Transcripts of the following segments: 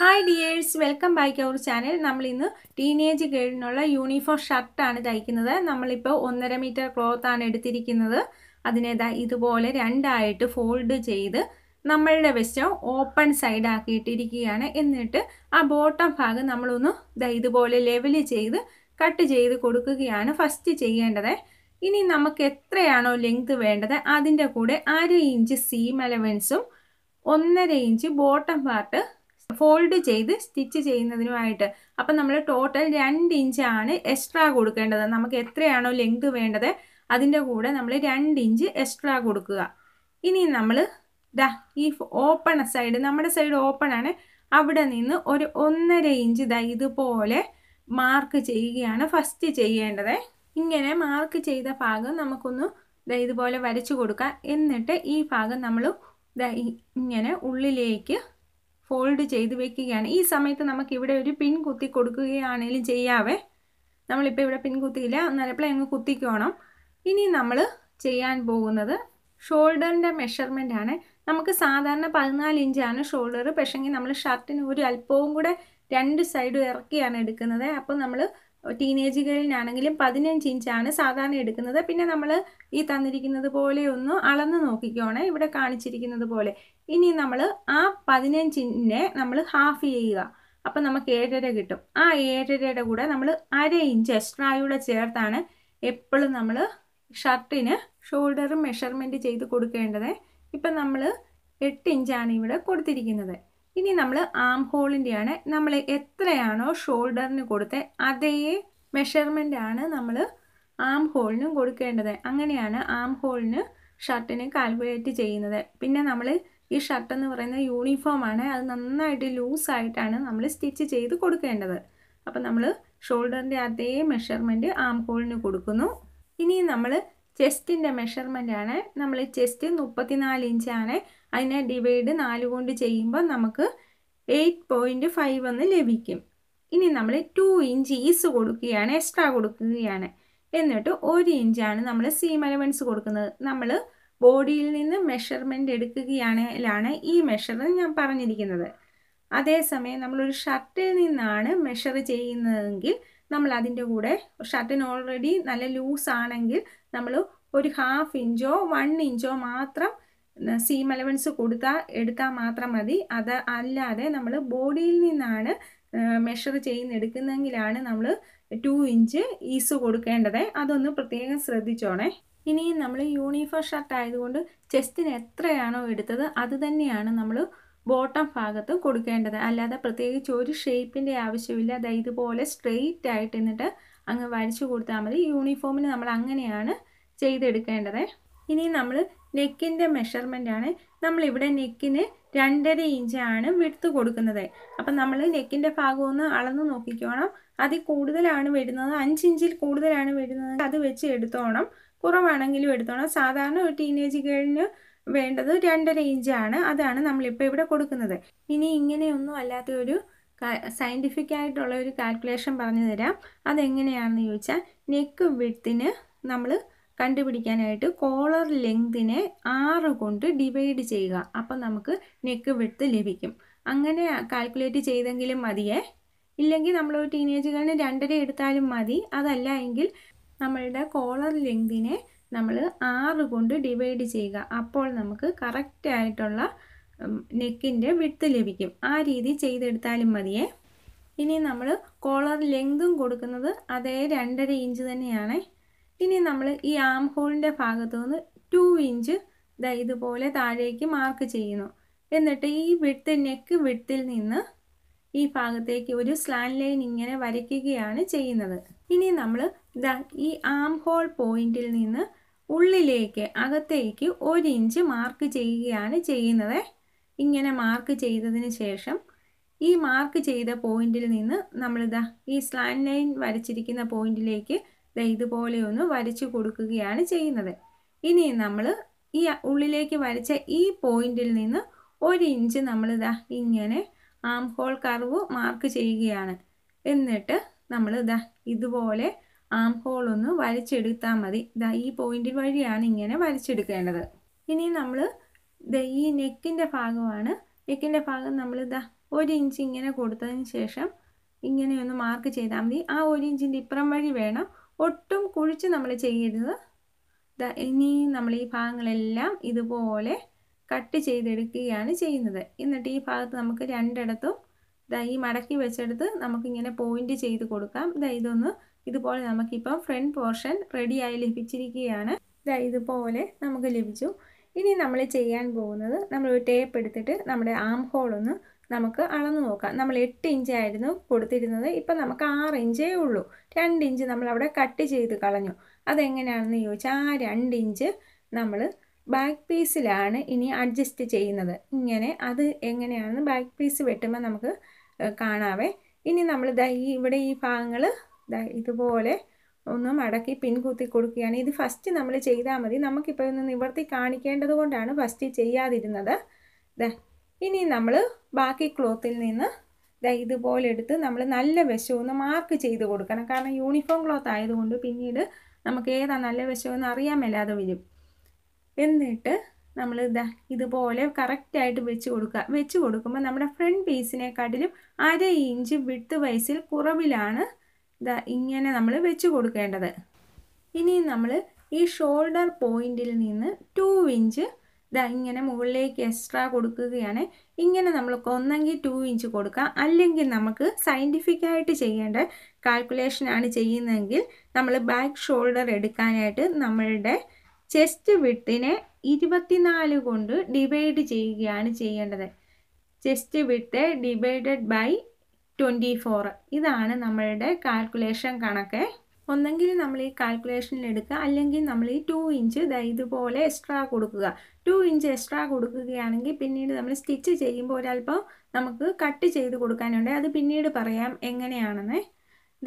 hi dears welcome back our channel നമ്മൾ ഇന്ന് teenage ഗേളിനുള്ള uniform ഷർട്ടാണ് തയ്ക്കുന്നത് നമ്മളിപ്പോൾ ഒന്നര മീറ്റർ ക്ലോത്താണ് എടുത്തിരിക്കുന്നത് അതിനേതാ ഇതുപോലെ രണ്ടായിട്ട് ഫോൾഡ് ചെയ്ത് നമ്മളുടെ വെസ്റ്റം ഓപ്പൺ സൈഡ് ആക്കിയിട്ടിരിക്കുകയാണ് എന്നിട്ട് ആ ബോട്ടം ഭാഗം നമ്മളൊന്ന് ഇതുപോലെ ലെവൽ ചെയ്ത് കട്ട് ചെയ്ത് കൊടുക്കുകയാണ് ഫസ്റ്റ് ചെയ്യേണ്ടത് ഇനി നമുക്ക് എത്രയാണോ ലെങ്ത് വേണ്ടത് അതിൻ്റെ കൂടെ അര ഇഞ്ച് സീം അലവൻസും ഒന്നര ഇഞ്ച് ബോട്ടം പാർട്ട് ഫോൾഡ് ചെയ്ത് സ്റ്റിച്ച് ചെയ്യുന്നതിനുമായിട്ട് അപ്പം നമ്മൾ ടോട്ടൽ രണ്ട് ഇഞ്ചാണ് എക്സ്ട്രാ കൊടുക്കേണ്ടത് നമുക്ക് എത്രയാണോ ലെങ്ത് വേണ്ടത് അതിൻ്റെ കൂടെ നമ്മൾ രണ്ട് ഇഞ്ച് എക്സ്ട്രാ കൊടുക്കുക ഇനി നമ്മൾ ദാ ഈ ഓപ്പൺ സൈഡ് നമ്മുടെ സൈഡ് ഓപ്പൺ ആണ് അവിടെ നിന്ന് ഒരു ഒന്നര ഇഞ്ച് ദാ ഇതുപോലെ മാർക്ക് ചെയ്യുകയാണ് ഫസ്റ്റ് ചെയ്യേണ്ടത് ഇങ്ങനെ മാർക്ക് ചെയ്ത ഭാഗം നമുക്കൊന്ന് ഇതുപോലെ വരച്ചു കൊടുക്കാം എന്നിട്ട് ഈ ഭാഗം നമ്മൾ ഇങ്ങനെ ഉള്ളിലേക്ക് ഫോൾഡ് ചെയ്ത് വെക്കുകയാണ് ഈ സമയത്ത് നമുക്ക് ഇവിടെ ഒരു പിൻ കുത്തി കൊടുക്കുകയാണെങ്കിലും ചെയ്യാവേ നമ്മളിപ്പോൾ ഇവിടെ പിൻ കുത്തിയില്ല അന്നേരപ്പോൾ അങ്ങ് കുത്തിക്കോണം ഇനി നമ്മൾ ചെയ്യാൻ പോകുന്നത് ഷോൾഡറിൻ്റെ മെഷർമെൻ്റ് ആണ് നമുക്ക് സാധാരണ പതിനാല് ഇഞ്ചാണ് ഷോൾഡർ പക്ഷേങ്കിൽ നമ്മൾ ഷർട്ടിന് ഒരു അല്പവും കൂടെ രണ്ട് സൈഡും ഇറക്കിയാണ് എടുക്കുന്നത് അപ്പോൾ നമ്മൾ ടീനേജുകളിലാണെങ്കിലും പതിനഞ്ച് ഇഞ്ചാണ് സാധാരണ എടുക്കുന്നത് പിന്നെ നമ്മൾ ഈ തന്നിരിക്കുന്നത് പോലെ ഒന്ന് അളന്ന് നോക്കിക്കോണേ ഇവിടെ കാണിച്ചിരിക്കുന്നത് പോലെ ഇനി നമ്മൾ ആ പതിനഞ്ചിനെ നമ്മൾ ഹാഫ് ചെയ്യുക അപ്പം നമുക്ക് ഏഴര കിട്ടും ആ ഏഴരയുടെ കൂടെ നമ്മൾ അര ഇഞ്ച് എക്സ്ട്രായൂടെ ചേർത്താണ് എപ്പോഴും നമ്മൾ ഷർട്ടിന് ഷോൾഡറും മെഷർമെൻറ്റ് ചെയ്ത് കൊടുക്കേണ്ടത് ഇപ്പം നമ്മൾ എട്ട് ഇഞ്ചാണ് ഇവിടെ കൊടുത്തിരിക്കുന്നത് ഇനി നമ്മൾ ആം ഹോളിൻ്റെയാണ് നമ്മൾ എത്രയാണോ ഷോൾഡറിന് കൊടുത്ത് അതേ മെഷർമെൻ്റ് ആണ് നമ്മൾ ആം ഹോളിനും കൊടുക്കേണ്ടത് അങ്ങനെയാണ് ആം ഹോളിന് ഷർട്ടിന് കാൽക്കുലേറ്റ് ചെയ്യുന്നത് പിന്നെ നമ്മൾ ഈ ഷർട്ട് എന്ന് പറയുന്ന യൂണിഫോം ആണ് അത് നന്നായിട്ട് ലൂസായിട്ടാണ് നമ്മൾ സ്റ്റിച്ച് ചെയ്ത് കൊടുക്കേണ്ടത് അപ്പം നമ്മൾ ഷോൾഡറിൻ്റെ അതേ മെഷർമെൻറ്റ് ആം ഹോളിന് കൊടുക്കുന്നു ഇനി നമ്മൾ ചെസ്റ്റിൻ്റെ മെഷർമെൻ്റ് ആണ് നമ്മൾ ചെസ്റ്റ് മുപ്പത്തിനാല് ഇഞ്ചാണ് അതിനെ ഡിവൈഡ് നാല് കൊണ്ട് ചെയ്യുമ്പോൾ നമുക്ക് എയ്റ്റ് പോയിൻറ്റ് ഫൈവ് എന്ന് ലഭിക്കും ഇനി നമ്മൾ ടു ഇഞ്ച് ഈസ് കൊടുക്കുകയാണ് എക്സ്ട്രാ കൊടുക്കുകയാണ് എന്നിട്ട് ഒരു ഇഞ്ചാണ് നമ്മൾ സീം അലവൻസ് കൊടുക്കുന്നത് നമ്മൾ ബോഡിയിൽ നിന്ന് മെഷർമെൻറ്റ് എടുക്കുകയാണെങ്കിലാണ് ഈ മെഷർ ഞാൻ പറഞ്ഞിരിക്കുന്നത് അതേസമയം നമ്മളൊരു ഷർട്ടിൽ നിന്നാണ് മെഷർ ചെയ്യുന്നതെങ്കിൽ നമ്മൾ അതിൻ്റെ കൂടെ ഷർട്ടിന് ഓൾറെഡി നല്ല ലൂസ് ആണെങ്കിൽ നമ്മൾ ഒരു ഹാഫ് ഇഞ്ചോ വൺ ഇഞ്ചോ മാത്രം സീം എലവൻസ് കൊടുത്താൽ എടുത്താൽ മാത്രം മതി അത് അല്ലാതെ നമ്മൾ ബോഡിയിൽ നിന്നാണ് മെഷർ എടുക്കുന്നെങ്കിലാണ് നമ്മൾ ടു ഇഞ്ച് ഈസ് കൊടുക്കേണ്ടത് അതൊന്ന് പ്രത്യേകം ശ്രദ്ധിച്ചോണേ ഇനിയും നമ്മൾ യൂണിഫോം ഷർട്ട് ആയതുകൊണ്ട് ചെസ്റ്റിന് എത്രയാണോ എടുത്തത് അത് തന്നെയാണ് നമ്മൾ ബോട്ടം ഭാഗത്ത് കൊടുക്കേണ്ടത് അല്ലാതെ പ്രത്യേകിച്ച് ഒരു ഷേപ്പിൻ്റെ ആവശ്യമില്ല അത് ഇതുപോലെ സ്ട്രെയിറ്റ് ആയിട്ട് എന്നിട്ട് അങ്ങ് വരച്ചു കൊടുത്താൽ മതി യൂണിഫോമിന് നമ്മൾ അങ്ങനെയാണ് ചെയ്തെടുക്കേണ്ടത് ഇനി നമ്മൾ നെക്കിൻ്റെ ആണ് നമ്മളിവിടെ നെക്കിന് രണ്ടര ഇഞ്ചാണ് വിടുത്ത് കൊടുക്കുന്നത് അപ്പം നമ്മൾ നെക്കിൻ്റെ ഭാഗം ഒന്ന് അളന്ന് നോക്കിക്കോണം അതിൽ കൂടുതലാണ് വരുന്നത് അഞ്ച് ഇഞ്ചിൽ കൂടുതലാണ് വരുന്നത് അത് വെച്ച് എടുത്തോണം കുറവാണെങ്കിലും എടുത്തോണം സാധാരണ ഒരു ടീനേജ് ഗേളിന് വേണ്ടത് രണ്ടര ഇഞ്ചാണ് അതാണ് നമ്മളിപ്പോൾ ഇവിടെ കൊടുക്കുന്നത് ഇനി ഇങ്ങനെയൊന്നും അല്ലാത്ത ഒരു സയൻറ്റിഫിക് ആയിട്ടുള്ള ഒരു കാൽക്കുലേഷൻ പറഞ്ഞു തരാം അതെങ്ങനെയാണെന്ന് ചോദിച്ചാൽ നെക്ക് വിടുത്തിന് നമ്മൾ കണ്ടുപിടിക്കാനായിട്ട് കോളർ ലെങ്തിനെ ആറ് കൊണ്ട് ഡിവൈഡ് ചെയ്യുക അപ്പം നമുക്ക് നെക്ക് വിട്ത് ലഭിക്കും അങ്ങനെ കാൽക്കുലേറ്റ് ചെയ്തെങ്കിലും മതിയേ ഇല്ലെങ്കിൽ ഒരു ടീനേജുകളിന് രണ്ടര എടുത്താലും മതി അതല്ല എങ്കിൽ നമ്മളുടെ കോളർ ലെങ്തിനെ നമ്മൾ ആറ് കൊണ്ട് ഡിവൈഡ് ചെയ്യുക അപ്പോൾ നമുക്ക് കറക്റ്റ് ആയിട്ടുള്ള നെക്കിൻ്റെ വിട്ത് ലഭിക്കും ആ രീതി ചെയ്തെടുത്താലും മതിയേ ഇനി നമ്മൾ കോളർ ലെങ്തും കൊടുക്കുന്നത് അതേ രണ്ടര ഇഞ്ച് തന്നെയാണ് ഇനി നമ്മൾ ഈ ആം ഹോളിൻ്റെ ഭാഗത്തു നിന്ന് ടു ഇഞ്ച് ദാ ഇതുപോലെ താഴേക്ക് മാർക്ക് ചെയ്യുന്നു എന്നിട്ട് ഈ വിട്ട് നെക്ക് വിട്ടിൽ നിന്ന് ഈ ഭാഗത്തേക്ക് ഒരു സ്ലാൻ ലൈൻ ഇങ്ങനെ വരയ്ക്കുകയാണ് ചെയ്യുന്നത് ഇനി നമ്മൾ ഈ ആം ഹോൾ പോയിന്റിൽ നിന്ന് ഉള്ളിലേക്ക് അകത്തേക്ക് ഒരു ഇഞ്ച് മാർക്ക് ചെയ്യുകയാണ് ചെയ്യുന്നത് ഇങ്ങനെ മാർക്ക് ചെയ്തതിന് ശേഷം ഈ മാർക്ക് ചെയ്ത പോയിന്റിൽ നിന്ന് നമ്മളിതാ ഈ സ്ലാൻ ലൈൻ വരച്ചിരിക്കുന്ന പോയിന്റിലേക്ക് ഇതുപോലെ ഒന്ന് വരച്ചു കൊടുക്കുകയാണ് ചെയ്യുന്നത് ഇനി നമ്മൾ ഈ ഉള്ളിലേക്ക് വരച്ച ഈ പോയിന്റിൽ നിന്ന് ഒരു ഇഞ്ച് നമ്മൾ ഇതാ ഇങ്ങനെ ആം ഹോൾ കർവ് മാർക്ക് ചെയ്യുകയാണ് എന്നിട്ട് നമ്മൾ ഇതാ ഇതുപോലെ ആം ഹോൾ ഒന്ന് വരച്ചെടുത്താൽ മതി ഇതാ ഈ പോയിന്റ് വഴിയാണ് ഇങ്ങനെ വരച്ചെടുക്കേണ്ടത് ഇനി നമ്മൾ ഈ നെക്കിൻ്റെ ഭാഗമാണ് നെക്കിൻ്റെ ഭാഗം നമ്മൾ ഇതാ ഒരു ഇഞ്ച് ഇങ്ങനെ കൊടുത്തതിന് ശേഷം ഇങ്ങനെയൊന്ന് മാർക്ക് ചെയ്താൽ മതി ആ ഒരു ഇഞ്ചിൻ്റെ ഇപ്പുറം വഴി വേണം ഒട്ടും കുഴിച്ച് നമ്മൾ ചെയ്യരുത് ഇനി നമ്മൾ ഈ ഭാഗങ്ങളെല്ലാം ഇതുപോലെ കട്ട് ചെയ്തെടുക്കുകയാണ് ചെയ്യുന്നത് എന്നിട്ട് ഈ ഭാഗത്ത് നമുക്ക് രണ്ടിടത്തും ഇതാ ഈ മടക്കി വെച്ചെടുത്ത് നമുക്കിങ്ങനെ പോയിൻ്റ് ചെയ്ത് കൊടുക്കാം ഇതാ ഇതൊന്ന് ഇതുപോലെ നമുക്കിപ്പം ഫ്രണ്ട് പോർഷൻ റെഡിയായി ലഭിച്ചിരിക്കുകയാണ് ഇതാ ഇതുപോലെ നമുക്ക് ലഭിച്ചു ഇനി നമ്മൾ ചെയ്യാൻ പോകുന്നത് നമ്മൾ ഒരു ടേപ്പ് എടുത്തിട്ട് നമ്മുടെ ആം ഹോളൊന്ന് ഒന്ന് നമുക്ക് അളന്ന് നോക്കാം നമ്മൾ എട്ട് ആയിരുന്നു കൊടുത്തിരുന്നത് ഇപ്പം നമുക്ക് ആറ് ഇഞ്ചേ ഉള്ളൂ രണ്ട് ഇഞ്ച് നമ്മളവിടെ കട്ട് ചെയ്ത് കളഞ്ഞു അതെങ്ങനെയാണെന്ന് ചോദിച്ചാൽ ആ രണ്ട് ഇഞ്ച് നമ്മൾ ബാക്ക് പീസിലാണ് ഇനി അഡ്ജസ്റ്റ് ചെയ്യുന്നത് ഇങ്ങനെ അത് എങ്ങനെയാണെന്ന് ബാക്ക് പീസ് വെട്ടുമ്പോൾ നമുക്ക് കാണാവേ ഇനി നമ്മൾ ദൈ ഇവിടെ ഈ ഭാഗങ്ങൾ ഇതുപോലെ ഒന്ന് മടക്കി പിൻകൂത്തി കൊടുക്കുകയാണ് ഇത് ഫസ്റ്റ് നമ്മൾ ചെയ്താൽ മതി നമുക്കിപ്പോൾ ഒന്ന് നിവർത്തി കാണിക്കേണ്ടത് കൊണ്ടാണ് ഫസ്റ്റ് ചെയ്യാതിരുന്നത് ഇനി നമ്മൾ ബാക്കി ക്ലോത്തിൽ നിന്ന് ഇതുപോലെ എടുത്ത് നമ്മൾ നല്ല വശമൊന്ന് മാർക്ക് ചെയ്ത് കൊടുക്കണം കാരണം യൂണിഫോം ക്ലോത്ത് ആയതുകൊണ്ട് പിന്നീട് നമുക്ക് ഏതാ നല്ല വശമെന്ന് അറിയാൻ മേലാതെ വരും എന്നിട്ട് നമ്മൾ ഇതാ ഇതുപോലെ കറക്റ്റായിട്ട് വെച്ച് കൊടുക്കുക വെച്ച് കൊടുക്കുമ്പോൾ നമ്മുടെ ഫ്രണ്ട് പീസിനെക്കാട്ടിലും അര ഇഞ്ച് വിട്ട് വയസ്സിൽ കുറവിലാണ് ഇതാ ഇങ്ങനെ നമ്മൾ വെച്ച് കൊടുക്കേണ്ടത് ഇനി നമ്മൾ ഈ ഷോൾഡർ പോയിന്റിൽ നിന്ന് ടു ഇഞ്ച് ഇതാ ഇങ്ങനെ മുകളിലേക്ക് എക്സ്ട്രാ കൊടുക്കുകയാണ് ഇങ്ങനെ നമ്മൾക്ക് ഒന്നെങ്കിൽ ടു ഇഞ്ച് കൊടുക്കാം അല്ലെങ്കിൽ നമുക്ക് സയൻറ്റിഫിക്കായിട്ട് ചെയ്യേണ്ട കാൽക്കുലേഷനാണ് ചെയ്യുന്നതെങ്കിൽ നമ്മൾ ബാക്ക് ഷോൾഡർ എടുക്കാനായിട്ട് നമ്മളുടെ ചെസ്റ്റ് വിട്ടിനെ ഇരുപത്തിനാല് കൊണ്ട് ഡിവൈഡ് ചെയ്യുകയാണ് ചെയ്യേണ്ടത് ചെസ്റ്റ് വിട്ട് ഡിവൈഡഡ് ബൈ ട്വൻറ്റി ഫോർ ഇതാണ് നമ്മളുടെ കാൽക്കുലേഷൻ കണക്ക് ഒന്നെങ്കിൽ നമ്മൾ ഈ കാൽക്കുലേഷനിൽ എടുക്കുക അല്ലെങ്കിൽ നമ്മൾ ഈ ടു ഇഞ്ച് ഇതുപോലെ എക്സ്ട്രാ കൊടുക്കുക ടു ഇഞ്ച് എക്സ്ട്രാ കൊടുക്കുകയാണെങ്കിൽ പിന്നീട് നമ്മൾ സ്റ്റിച്ച് ചെയ്യുമ്പോൾ ഒരല്പം നമുക്ക് കട്ട് ചെയ്ത് കൊടുക്കാനുണ്ട് അത് പിന്നീട് പറയാം എങ്ങനെയാണെന്ന്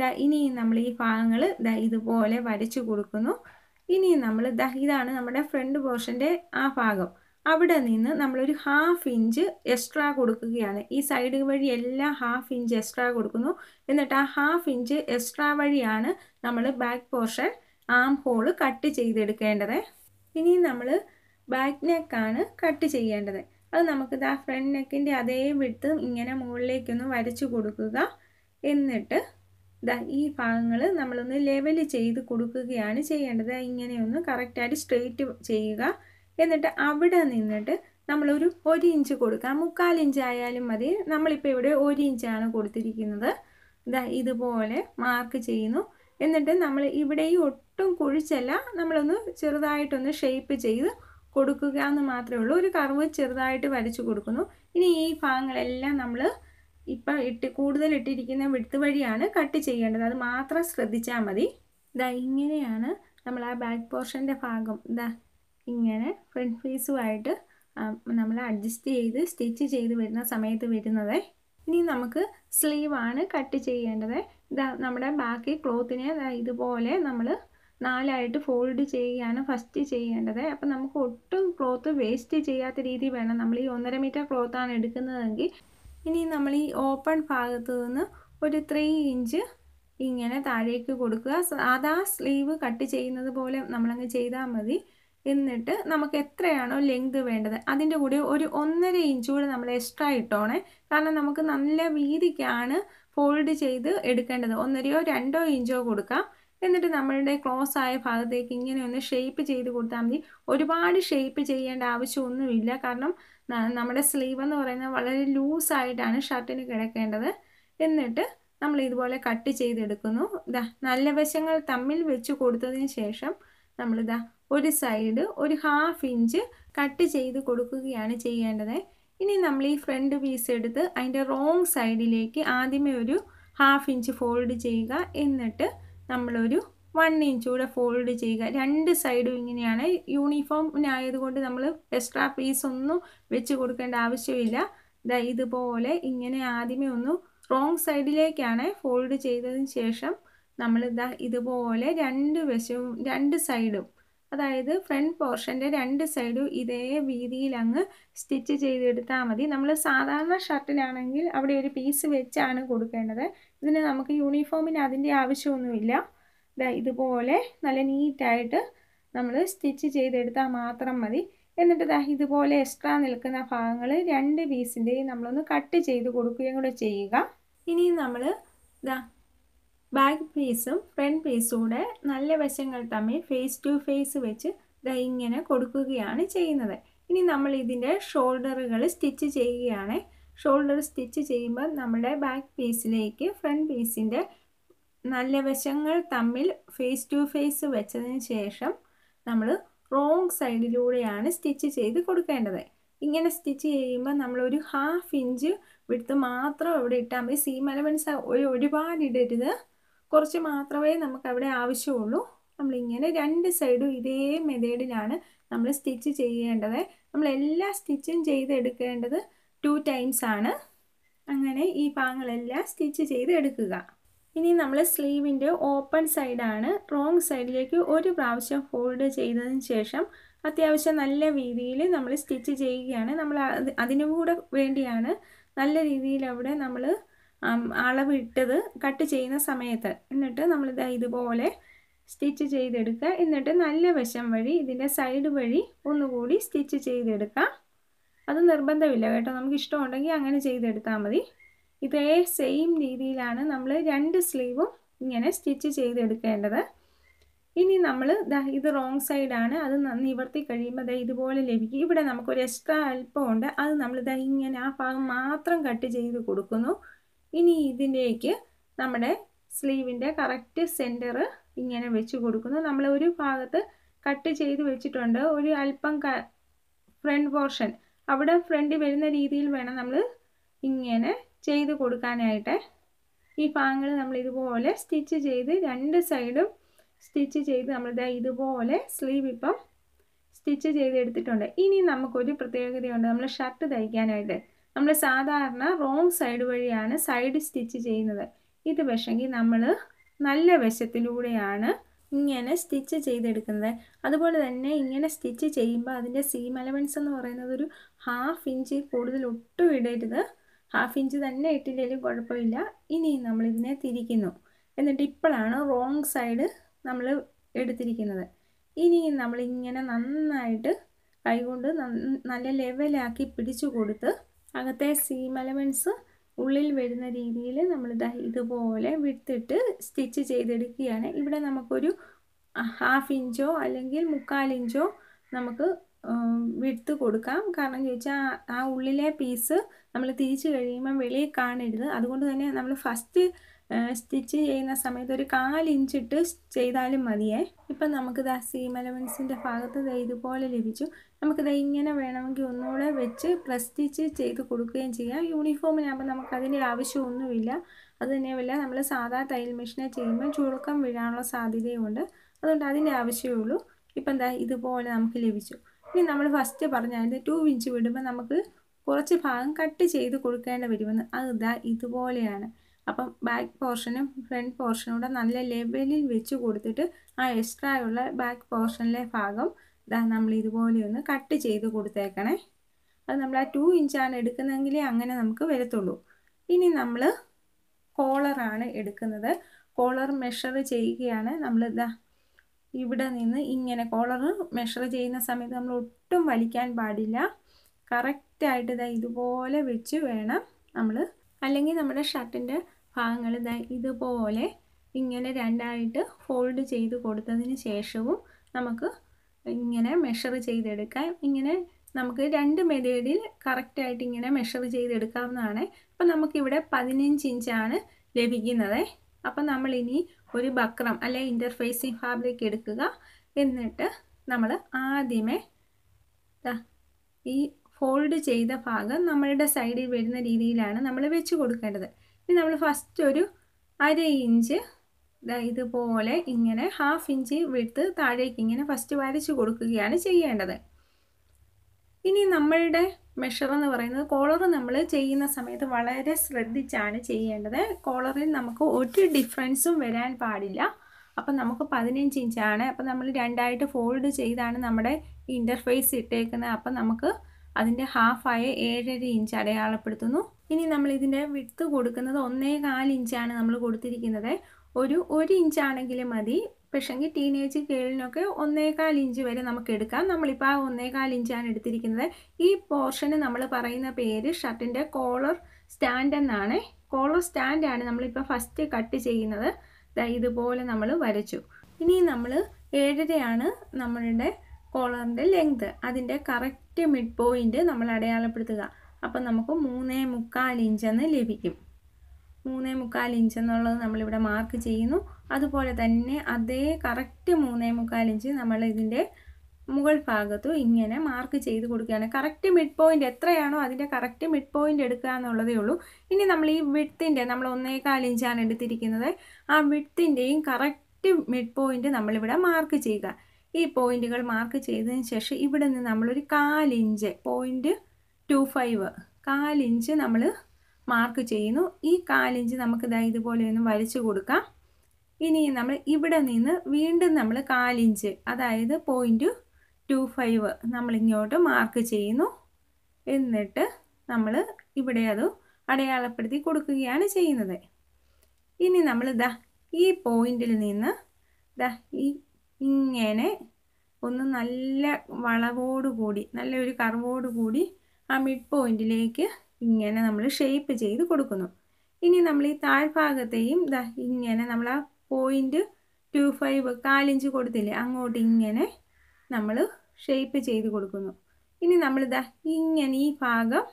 ദാ ഇനിയും നമ്മൾ ഈ ഭാഗങ്ങൾ ദാ ഇതുപോലെ വരച്ചു കൊടുക്കുന്നു ഇനിയും നമ്മൾ ദ ഇതാണ് നമ്മുടെ ഫ്രണ്ട് പോർഷൻ്റെ ആ ഭാഗം അവിടെ നിന്ന് നമ്മളൊരു ഹാഫ് ഇഞ്ച് എക്സ്ട്രാ കൊടുക്കുകയാണ് ഈ സൈഡ് വഴി എല്ലാം ഹാഫ് ഇഞ്ച് എക്സ്ട്രാ കൊടുക്കുന്നു എന്നിട്ട് ആ ഹാഫ് ഇഞ്ച് എക്സ്ട്രാ വഴിയാണ് നമ്മൾ back portion armhole cut ചെയ്തെടുക്കേണ്ടത് ഇനി നമ്മൾ ബാക്ക് നെക്കാണ് കട്ട് ചെയ്യേണ്ടത് അത് നമുക്കിത് ആ ഫ്രണ്ട് നെക്കിൻ്റെ അതേ വിട്ട് ഇങ്ങനെ മുകളിലേക്കൊന്ന് വരച്ചു കൊടുക്കുക എന്നിട്ട് ഈ ഭാഗങ്ങൾ നമ്മളൊന്ന് ലെവൽ ചെയ്ത് കൊടുക്കുകയാണ് ചെയ്യേണ്ടത് ഇങ്ങനെയൊന്ന് കറക്റ്റായിട്ട് സ്ട്രെയിറ്റ് ചെയ്യുക എന്നിട്ട് അവിടെ നിന്നിട്ട് നമ്മളൊരു ഒരു ഇഞ്ച് കൊടുക്കാം മുക്കാൽ ഇഞ്ച് ആയാലും മതി നമ്മളിപ്പോൾ ഇവിടെ ഒരു ഇഞ്ചാണ് കൊടുത്തിരിക്കുന്നത് ഇതാ ഇതുപോലെ മാർക്ക് ചെയ്യുന്നു എന്നിട്ട് നമ്മൾ ഇവിടെയും ഒട്ടും കുഴിച്ചല്ല നമ്മളൊന്ന് ചെറുതായിട്ടൊന്ന് ഷേപ്പ് ചെയ്ത് കൊടുക്കുക എന്ന് മാത്രമേ ഉള്ളൂ ഒരു കർവ് ചെറുതായിട്ട് വരച്ചു കൊടുക്കുന്നു ഇനി ഈ ഭാഗങ്ങളെല്ലാം നമ്മൾ ഇപ്പം ഇട്ട് കൂടുതൽ ഇട്ടിരിക്കുന്ന വിടുത്ത് വഴിയാണ് കട്ട് ചെയ്യേണ്ടത് അത് മാത്രം ശ്രദ്ധിച്ചാൽ മതി ഇതാ ഇങ്ങനെയാണ് നമ്മൾ ആ ബാക്ക് പോർഷൻ്റെ ഭാഗം ഇതാ ഇങ്ങനെ ഫ്രണ്ട് ഫേസുമായിട്ട് നമ്മൾ അഡ്ജസ്റ്റ് ചെയ്ത് സ്റ്റിച്ച് ചെയ്ത് വരുന്ന സമയത്ത് വരുന്നത് ഇനി നമുക്ക് സ്ലീവാണ് കട്ട് ചെയ്യേണ്ടത് ഇതാ നമ്മുടെ ബാക്കി ക്ലോത്തിനെ ഇതുപോലെ നമ്മൾ നാലായിട്ട് ഫോൾഡ് ചെയ്യുകയാണ് ഫസ്റ്റ് ചെയ്യേണ്ടത് അപ്പം നമുക്ക് ഒട്ടും ക്ലോത്ത് വേസ്റ്റ് ചെയ്യാത്ത രീതി വേണം നമ്മൾ ഈ ഒന്നര മീറ്റർ ക്ലോത്താണ് എടുക്കുന്നതെങ്കിൽ ഇനി നമ്മൾ ഈ ഓപ്പൺ ഭാഗത്ത് നിന്ന് ഒരു ത്രീ ഇഞ്ച് ഇങ്ങനെ താഴേക്ക് കൊടുക്കുക അതാ സ്ലീവ് കട്ട് ചെയ്യുന്നത് പോലെ നമ്മളങ്ങ് ചെയ്താൽ മതി എന്നിട്ട് നമുക്ക് എത്രയാണോ ലെങ്ത് വേണ്ടത് അതിൻ്റെ കൂടെ ഒരു ഒന്നര ഇഞ്ച് കൂടെ നമ്മൾ എക്സ്ട്രാ ഇട്ടോണേ കാരണം നമുക്ക് നല്ല വീതിക്കാണ് ഫോൾഡ് ചെയ്ത് എടുക്കേണ്ടത് ഒന്നരയോ രണ്ടോ ഇഞ്ചോ കൊടുക്കാം എന്നിട്ട് നമ്മളുടെ ക്ലോസ് ആയ ഭാഗത്തേക്ക് ഇങ്ങനെ ഒന്ന് ഷേപ്പ് ചെയ്ത് കൊടുത്താൽ മതി ഒരുപാട് ഷേപ്പ് ചെയ്യേണ്ട ആവശ്യമൊന്നുമില്ല കാരണം നമ്മുടെ സ്ലീവ് എന്ന് പറയുന്നത് വളരെ ലൂസായിട്ടാണ് ഷർട്ടിന് കിടക്കേണ്ടത് എന്നിട്ട് നമ്മൾ ഇതുപോലെ കട്ട് ചെയ്തെടുക്കുന്നു ഇതാ നല്ല വശങ്ങൾ തമ്മിൽ വെച്ച് കൊടുത്തതിന് ശേഷം നമ്മളിതാ ഒരു സൈഡ് ഒരു ഹാഫ് ഇഞ്ച് കട്ട് ചെയ്ത് കൊടുക്കുകയാണ് ചെയ്യേണ്ടത് ഇനി നമ്മൾ ഈ ഫ്രണ്ട് പീസ് എടുത്ത് അതിൻ്റെ റോങ് സൈഡിലേക്ക് ആദ്യമേ ഒരു ഹാഫ് ഇഞ്ച് ഫോൾഡ് ചെയ്യുക എന്നിട്ട് നമ്മളൊരു വൺ ഇഞ്ച് കൂടെ ഫോൾഡ് ചെയ്യുക രണ്ട് സൈഡും ഇങ്ങനെയാണ് യൂണിഫോമിനായതുകൊണ്ട് നമ്മൾ എക്സ്ട്രാ പീസ് ഒന്നും വെച്ച് കൊടുക്കേണ്ട ആവശ്യമില്ല ഇതാ ഇതുപോലെ ഇങ്ങനെ ആദ്യമേ ഒന്ന് റോങ് സൈഡിലേക്കാണ് ഫോൾഡ് ചെയ്തതിന് ശേഷം നമ്മൾ ഇതാ ഇതുപോലെ രണ്ട് വശവും രണ്ട് സൈഡും അതായത് ഫ്രണ്ട് പോർഷൻ്റെ രണ്ട് സൈഡും ഇതേ വീതിയിൽ അങ്ങ് സ്റ്റിച്ച് ചെയ്തെടുത്താൽ മതി നമ്മൾ സാധാരണ ഷർട്ടിലാണെങ്കിൽ അവിടെ ഒരു പീസ് വെച്ചാണ് കൊടുക്കേണ്ടത് ഇതിന് നമുക്ക് യൂണിഫോമിന് അതിൻ്റെ ആവശ്യമൊന്നുമില്ല ഇതുപോലെ നല്ല നീറ്റായിട്ട് നമ്മൾ സ്റ്റിച്ച് ചെയ്തെടുത്താൽ മാത്രം മതി എന്നിട്ട് ദാ ഇതുപോലെ എക്സ്ട്രാ നിൽക്കുന്ന ഭാഗങ്ങൾ രണ്ട് പീസിൻ്റെയും നമ്മളൊന്ന് കട്ട് ചെയ്ത് കൊടുക്കുകയും കൂടെ ചെയ്യുക ഇനി നമ്മൾ ദാ ബാക്ക് പീസും ഫ്രണ്ട് പീസൂടെ നല്ല വശങ്ങൾ തമ്മിൽ ഫേസ് ടു ഫേസ് വെച്ച് ഇങ്ങനെ കൊടുക്കുകയാണ് ചെയ്യുന്നത് ഇനി നമ്മൾ ഇതിൻ്റെ ഷോൾഡറുകൾ സ്റ്റിച്ച് ചെയ്യുകയാണ് ഷോൾഡർ സ്റ്റിച്ച് ചെയ്യുമ്പോൾ നമ്മുടെ ബാക്ക് പീസിലേക്ക് ഫ്രണ്ട് പീസിൻ്റെ നല്ല വശങ്ങൾ തമ്മിൽ ഫേസ് ടു ഫേസ് വെച്ചതിന് ശേഷം നമ്മൾ റോങ് സൈഡിലൂടെയാണ് സ്റ്റിച്ച് ചെയ്ത് കൊടുക്കേണ്ടത് ഇങ്ങനെ സ്റ്റിച്ച് ചെയ്യുമ്പോൾ നമ്മളൊരു ഹാഫ് ഇഞ്ച് വിടുത്ത് മാത്രം ഇവിടെ ഇട്ടാൽ മതി സീം അലവൻസ് ഒരുപാട് ഇടരുത് കുറച്ച് മാത്രമേ നമുക്ക് അവിടെ ആവശ്യമുള്ളൂ നമ്മളിങ്ങനെ രണ്ട് സൈഡും ഇതേ മെതേഡിലാണ് നമ്മൾ സ്റ്റിച്ച് ചെയ്യേണ്ടത് നമ്മൾ എല്ലാ സ്റ്റിച്ചും ചെയ്തെടുക്കേണ്ടത് ടു ടൈംസ് ആണ് അങ്ങനെ ഈ പാങ്ങളെല്ലാം സ്റ്റിച്ച് ചെയ്ത് എടുക്കുക ഇനി നമ്മൾ സ്ലീവിൻ്റെ ഓപ്പൺ സൈഡാണ് റോങ് സൈഡിലേക്ക് ഒരു പ്രാവശ്യം ഫോൾഡ് ചെയ്തതിന് ശേഷം അത്യാവശ്യം നല്ല രീതിയിൽ നമ്മൾ സ്റ്റിച്ച് ചെയ്യുകയാണ് നമ്മൾ അതിനു വേണ്ടിയാണ് നല്ല രീതിയിൽ അവിടെ നമ്മൾ അളവിട്ടത് കട്ട് ചെയ്യുന്ന സമയത്ത് എന്നിട്ട് നമ്മളിത് ഇതുപോലെ സ്റ്റിച്ച് ചെയ്തെടുക്കുക എന്നിട്ട് നല്ല വശം വഴി ഇതിൻ്റെ സൈഡ് വഴി ഒന്നുകൂടി സ്റ്റിച്ച് ചെയ്തെടുക്കുക അത് നിർബന്ധമില്ല കേട്ടോ നമുക്ക് ഇഷ്ടമുണ്ടെങ്കിൽ അങ്ങനെ ചെയ്തെടുത്താൽ മതി ഇതേ സെയിം രീതിയിലാണ് നമ്മൾ രണ്ട് സ്ലീവും ഇങ്ങനെ സ്റ്റിച്ച് ചെയ്തെടുക്കേണ്ടത് ഇനി നമ്മൾ ഇത് റോങ് സൈഡാണ് അത് നിവർത്തി കഴിയുമ്പോൾ ദാ ഇതുപോലെ ലഭിക്കും ഇവിടെ നമുക്കൊരു എക്സ്ട്രാ അല്പമുണ്ട് അത് നമ്മൾ ദാ ഇങ്ങനെ ആ ഭാഗം മാത്രം കട്ട് ചെയ്ത് കൊടുക്കുന്നു ഇനി ഇതിലേക്ക് നമ്മുടെ സ്ലീവിൻ്റെ കറക്റ്റ് സെൻറ്റർ ഇങ്ങനെ വെച്ച് കൊടുക്കുന്നു നമ്മൾ ഒരു ഭാഗത്ത് കട്ട് ചെയ്ത് വെച്ചിട്ടുണ്ട് ഒരു അല്പം ഫ്രണ്ട് പോർഷൻ അവിടെ ഫ്രണ്ട് വരുന്ന രീതിയിൽ വേണം നമ്മൾ ഇങ്ങനെ ചെയ്ത് കൊടുക്കാനായിട്ട് ഈ ഭാഗങ്ങൾ നമ്മൾ ഇതുപോലെ സ്റ്റിച്ച് ചെയ്ത് രണ്ട് സൈഡും സ്റ്റിച്ച് ചെയ്ത് നമ്മളിതാ ഇതുപോലെ സ്ലീവ് ഇപ്പം സ്റ്റിച്ച് ചെയ്തെടുത്തിട്ടുണ്ട് ഇനി നമുക്കൊരു പ്രത്യേകതയുണ്ട് നമ്മൾ ഷർട്ട് തയ്ക്കാനായിട്ട് നമ്മൾ സാധാരണ റോങ് സൈഡ് വഴിയാണ് സൈഡ് സ്റ്റിച്ച് ചെയ്യുന്നത് ഇത് പക്ഷെങ്കിൽ നമ്മൾ നല്ല വശത്തിലൂടെയാണ് ഇങ്ങനെ സ്റ്റിച്ച് ചെയ്തെടുക്കുന്നത് അതുപോലെ തന്നെ ഇങ്ങനെ സ്റ്റിച്ച് ചെയ്യുമ്പോൾ അതിൻ്റെ സീം അലവൻസ് എന്ന് പറയുന്നത് ഒരു ഹാഫ് ഇഞ്ച് കൂടുതൽ ഒട്ടും ഇടരുത് ഹാഫ് ഇഞ്ച് തന്നെ ഇട്ടില്ലെങ്കിലും കുഴപ്പമില്ല ഇനി നമ്മളിതിനെ തിരിക്കുന്നു എന്നിട്ട് ഇപ്പോഴാണ് റോങ് സൈഡ് നമ്മൾ എടുത്തിരിക്കുന്നത് ഇനി നമ്മളിങ്ങനെ നന്നായിട്ട് കൈകൊണ്ട് നല്ല ലെവലാക്കി പിടിച്ചു കൊടുത്ത് അകത്തെ സീം എലമെൻറ്റ്സ് ഉള്ളിൽ വരുന്ന രീതിയിൽ നമ്മളിത് ഇതുപോലെ വിട്ടിട്ട് സ്റ്റിച്ച് ചെയ്തെടുക്കുകയാണ് ഇവിടെ നമുക്കൊരു ഹാഫ് ഇഞ്ചോ അല്ലെങ്കിൽ മുക്കാൽ ഇഞ്ചോ നമുക്ക് വിടുത്ത് കൊടുക്കാം കാരണം ചോദിച്ചാൽ ആ ഉള്ളിലെ പീസ് നമ്മൾ തിരിച്ചു കഴിയുമ്പോൾ വെളിയിൽ കാണരുത് അതുകൊണ്ട് തന്നെ നമ്മൾ ഫസ്റ്റ് സ്റ്റിച്ച് ചെയ്യുന്ന സമയത്ത് ഒരു കാലിഞ്ചിട്ട് ചെയ്താലും മതിയേ ഇപ്പം നമുക്കിത് ആ സീം എലമെൻസിൻ്റെ ഭാഗത്ത് ഇതുപോലെ ലഭിച്ചു നമുക്കിത് ഇങ്ങനെ വേണമെങ്കിൽ ഒന്നുകൂടെ വെച്ച് പ്രസ് സ്റ്റിച്ച് ചെയ്ത് കൊടുക്കുകയും ചെയ്യാം യൂണിഫോമിനാകുമ്പോൾ നമുക്ക് അതിൻ്റെ ആവശ്യമൊന്നുമില്ല അത് തന്നെയല്ല നമ്മൾ സാധാ തയ്യൽ മെഷീനെ ചെയ്യുമ്പോൾ ചുളുക്കം വീഴാനുള്ള സാധ്യതയുമുണ്ട് അതുകൊണ്ട് അതിൻ്റെ ആവശ്യമേ ഉള്ളൂ ഇപ്പം എന്താ ഇതുപോലെ നമുക്ക് ലഭിച്ചു ഇനി നമ്മൾ ഫസ്റ്റ് പറഞ്ഞ അതിൻ്റെ ടു ഇഞ്ച് വിടുമ്പോൾ നമുക്ക് കുറച്ച് ഭാഗം കട്ട് ചെയ്ത് കൊടുക്കേണ്ടി വരുമെന്ന് അത് ഇതാ ഇതുപോലെയാണ് അപ്പം ബാക്ക് പോർഷനും ഫ്രണ്ട് പോർഷനും കൂടെ നല്ല ലെവലിൽ വെച്ച് കൊടുത്തിട്ട് ആ എക്സ്ട്രാ ഉള്ള ബാക്ക് പോർഷനിലെ ഭാഗം നമ്മൾ ഇതുപോലെ ഒന്ന് കട്ട് ചെയ്ത് കൊടുത്തേക്കണേ അത് നമ്മൾ ആ ടു ഇഞ്ചാണ് എടുക്കുന്നതെങ്കിൽ അങ്ങനെ നമുക്ക് വരത്തുള്ളൂ ഇനി നമ്മൾ കോളറാണ് എടുക്കുന്നത് കോളർ മെഷർ ചെയ്യുകയാണ് നമ്മൾ ഇതാ ഇവിടെ നിന്ന് ഇങ്ങനെ കോളർ മെഷർ ചെയ്യുന്ന സമയത്ത് നമ്മൾ ഒട്ടും വലിക്കാൻ പാടില്ല കറക്റ്റായിട്ട് ഇതാ ഇതുപോലെ വെച്ച് വേണം നമ്മൾ അല്ലെങ്കിൽ നമ്മുടെ ഷർട്ടിൻ്റെ ഭാഗങ്ങൾ ഇതുപോലെ ഇങ്ങനെ രണ്ടായിട്ട് ഫോൾഡ് ചെയ്ത് കൊടുത്തതിന് ശേഷവും നമുക്ക് ഇങ്ങനെ മെഷർ ചെയ്തെടുക്കാം ഇങ്ങനെ നമുക്ക് രണ്ട് മെതേഡിൽ കറക്റ്റായിട്ട് ഇങ്ങനെ മെഷർ ചെയ്തെടുക്കാവുന്നതാണ് അപ്പോൾ നമുക്കിവിടെ പതിനഞ്ച് ഇഞ്ചാണ് ലഭിക്കുന്നത് അപ്പം നമ്മൾ ഇനി ഒരു ബക്രം അല്ലെ ഇൻ്റർഫേസിങ് ഫാബ്രിക് എടുക്കുക എന്നിട്ട് നമ്മൾ ആദ്യമേ ഈ ഫോൾഡ് ചെയ്ത ഭാഗം നമ്മളുടെ സൈഡിൽ വരുന്ന രീതിയിലാണ് നമ്മൾ വെച്ച് കൊടുക്കേണ്ടത് ഇനി നമ്മൾ ഫസ്റ്റ് ഒരു അര ഇഞ്ച് ഇതുപോലെ ഇങ്ങനെ ഹാഫ് ഇഞ്ച് വിട്ട് താഴേക്ക് ഇങ്ങനെ ഫസ്റ്റ് വരച്ച് കൊടുക്കുകയാണ് ചെയ്യേണ്ടത് ഇനി നമ്മളുടെ മെഷർ എന്ന് പറയുന്നത് കോളർ നമ്മൾ ചെയ്യുന്ന സമയത്ത് വളരെ ശ്രദ്ധിച്ചാണ് ചെയ്യേണ്ടത് കോളറിൽ നമുക്ക് ഒരു ഡിഫറൻസും വരാൻ പാടില്ല അപ്പം നമുക്ക് പതിനഞ്ച് ഇഞ്ചാണ് അപ്പം നമ്മൾ രണ്ടായിട്ട് ഫോൾഡ് ചെയ്താണ് നമ്മുടെ ഇൻ്റർഫേസ് ഇട്ടേക്കുന്നത് അപ്പം നമുക്ക് അതിൻ്റെ ഹാഫായ ഏഴര ഇഞ്ച് അടയാളപ്പെടുത്തുന്നു ഇനി നമ്മൾ ഇതിൻ്റെ വിത്ത് കൊടുക്കുന്നത് ഒന്നേ കാല് ഇഞ്ചാണ് നമ്മൾ കൊടുത്തിരിക്കുന്നത് ഒരു ഒരു ഇഞ്ചാണെങ്കിൽ മതി പക്ഷെങ്കിൽ ടീനേജ് കേളിനൊക്കെ ഒന്നേകാൽ ഇഞ്ച് വരെ നമുക്ക് എടുക്കാം നമ്മളിപ്പോൾ ആ ഒന്നേകാൽ ഇഞ്ചാണ് എടുത്തിരിക്കുന്നത് ഈ പോർഷന് നമ്മൾ പറയുന്ന പേര് ഷർട്ടിൻ്റെ കോളർ സ്റ്റാൻഡ് എന്നാണ് കോളർ സ്റ്റാൻഡാണ് നമ്മളിപ്പോൾ ഫസ്റ്റ് കട്ട് ചെയ്യുന്നത് ഇതുപോലെ നമ്മൾ വരച്ചു ഇനി നമ്മൾ ഏഴരയാണ് നമ്മളുടെ കോളറിൻ്റെ ലെങ്ത് അതിൻ്റെ കറക്റ്റ് മിഡ് പോയിൻ്റ് നമ്മൾ അടയാളപ്പെടുത്തുക അപ്പം നമുക്ക് മൂന്നേ മുക്കാൽ ഇഞ്ചെന്ന് ലഭിക്കും മൂന്നേ മുക്കാൽ ഇഞ്ച് എന്നുള്ളത് നമ്മളിവിടെ മാർക്ക് ചെയ്യുന്നു അതുപോലെ തന്നെ അതേ കറക്റ്റ് മൂന്നേ മുക്കാൽ ഇഞ്ച് നമ്മൾ ഇതിൻ്റെ മുകൾ ഭാഗത്തും ഇങ്ങനെ മാർക്ക് ചെയ്ത് കൊടുക്കുകയാണ് കറക്റ്റ് മിഡ് പോയിൻ്റ് എത്രയാണോ അതിൻ്റെ കറക്റ്റ് മിഡ് പോയിൻ്റ് എടുക്കുക എന്നുള്ളതേ ഉള്ളൂ ഇനി നമ്മൾ ഈ വിഡ്ത്തിൻ്റെ നമ്മൾ ഒന്നേകാൽ ഇഞ്ചാണ് എടുത്തിരിക്കുന്നത് ആ വിഡ്ത്തിൻ്റെയും കറക്റ്റ് മിഡ് പോയിൻ്റ് നമ്മളിവിടെ മാർക്ക് ചെയ്യുക ഈ പോയിന്റുകൾ മാർക്ക് ചെയ്തതിന് ശേഷം ഇവിടെ നിന്ന് നമ്മളൊരു കാലിഞ്ച് പോയിൻറ്റ് ടു ഫൈവ് കാലിഞ്ച് നമ്മൾ മാർക്ക് ചെയ്യുന്നു ഈ കാലിഞ്ച് നമുക്കിതാ ഇതുപോലെ ഒന്ന് വലിച്ചു കൊടുക്കാം ഇനി നമ്മൾ ഇവിടെ നിന്ന് വീണ്ടും നമ്മൾ കാലിഞ്ച് അതായത് പോയിൻറ്റ് ടു ഫൈവ് നമ്മളിങ്ങോട്ട് മാർക്ക് ചെയ്യുന്നു എന്നിട്ട് നമ്മൾ ഇവിടെ അത് അടയാളപ്പെടുത്തി കൊടുക്കുകയാണ് ചെയ്യുന്നത് ഇനി നമ്മൾ ദാ ഈ പോയിന്റിൽ നിന്ന് ദാ ഈ ഇങ്ങനെ ഒന്ന് നല്ല വളവോടുകൂടി നല്ലൊരു കർവോടുകൂടി ആ മിഡ് പോയിന്റിലേക്ക് ഇങ്ങനെ നമ്മൾ ഷേപ്പ് ചെയ്ത് കൊടുക്കുന്നു ഇനി നമ്മൾ ഈ താഴ്ഭാഗത്തെയും ദാ ഇങ്ങനെ നമ്മൾ ആ പോയിന്റ് ടു ഫൈവ് കാലിഞ്ച് കൊടുത്തില്ലേ അങ്ങോട്ട് ഇങ്ങനെ നമ്മൾ ഷേപ്പ് ചെയ്ത് കൊടുക്കുന്നു ഇനി നമ്മളിതാ ഇങ്ങനെ ഈ ഭാഗം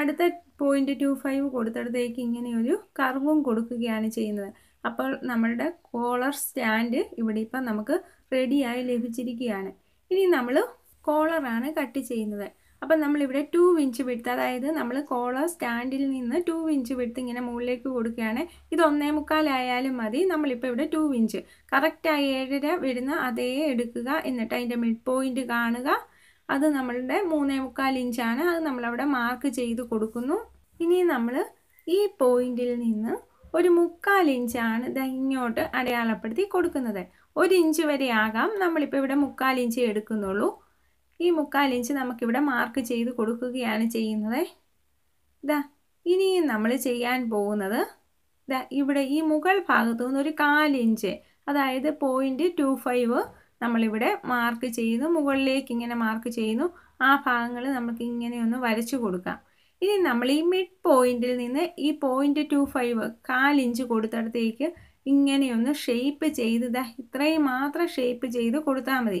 അടുത്ത പോയിന്റ് ടു ഫൈവ് കൊടുത്തടത്തേക്ക് ഇങ്ങനെ ഒരു കർവും കൊടുക്കുകയാണ് ചെയ്യുന്നത് അപ്പോൾ നമ്മളുടെ കോളർ സ്റ്റാൻഡ് ഇവിടെ ഇപ്പം നമുക്ക് റെഡിയായി ലഭിച്ചിരിക്കുകയാണ് ഇനി നമ്മൾ കോളറാണ് കട്ട് ചെയ്യുന്നത് അപ്പം നമ്മളിവിടെ ടു ഇഞ്ച് വിടുത്ത് അതായത് നമ്മൾ കോളർ സ്റ്റാൻഡിൽ നിന്ന് ടു ഇഞ്ച് വിടുത്ത് ഇങ്ങനെ മുകളിലേക്ക് കൊടുക്കുകയാണ് ഇത് ഒന്നേ മുക്കാലായാലും മതി നമ്മളിപ്പോൾ ഇവിടെ ടു ഇഞ്ച് കറക്റ്റായി ഏഴര വരുന്ന അതേ എടുക്കുക എന്നിട്ട് അതിൻ്റെ മിഡ് പോയിൻ്റ് കാണുക അത് നമ്മളുടെ മൂന്നേ മുക്കാൽ ഇഞ്ചാണ് അത് നമ്മളവിടെ മാർക്ക് ചെയ്ത് കൊടുക്കുന്നു ഇനി നമ്മൾ ഈ പോയിന്റിൽ നിന്ന് ഒരു മുക്കാൽ ഇഞ്ചാണ് ഇതങ്ങോട്ട് ഇങ്ങോട്ട് അടയാളപ്പെടുത്തി കൊടുക്കുന്നത് ഒരു ഇഞ്ച് വരെ ആകാം നമ്മളിപ്പോൾ ഇവിടെ മുക്കാൽ ഇഞ്ച് എടുക്കുന്നുള്ളൂ ഈ മുക്കാൽ ഇഞ്ച് നമുക്കിവിടെ മാർക്ക് ചെയ്ത് കൊടുക്കുകയാണ് ചെയ്യുന്നത് ഇതാ ഇനിയും നമ്മൾ ചെയ്യാൻ പോകുന്നത് ഇതാ ഇവിടെ ഈ മുകൾ ഭാഗത്തു നിന്ന് ഒരു കാലിഞ്ച് അതായത് പോയിൻറ്റ് ടു ഫൈവ് നമ്മളിവിടെ മാർക്ക് ചെയ്യുന്നു മുകളിലേക്ക് ഇങ്ങനെ മാർക്ക് ചെയ്യുന്നു ആ ഭാഗങ്ങൾ നമുക്ക് ഇങ്ങനെ ഒന്ന് വരച്ചു കൊടുക്കാം ഇനി നമ്മൾ ഈ മിഡ് പോയിന്റിൽ നിന്ന് ഈ പോയിന്റ് ടു ഫൈവ് കാലിഞ്ച് കൊടുത്തടത്തേക്ക് ഇങ്ങനെയൊന്ന് ഷേപ്പ് ചെയ്ത് ഇതാ ഇത്രയും മാത്രം ഷേപ്പ് ചെയ്ത് കൊടുത്താൽ മതി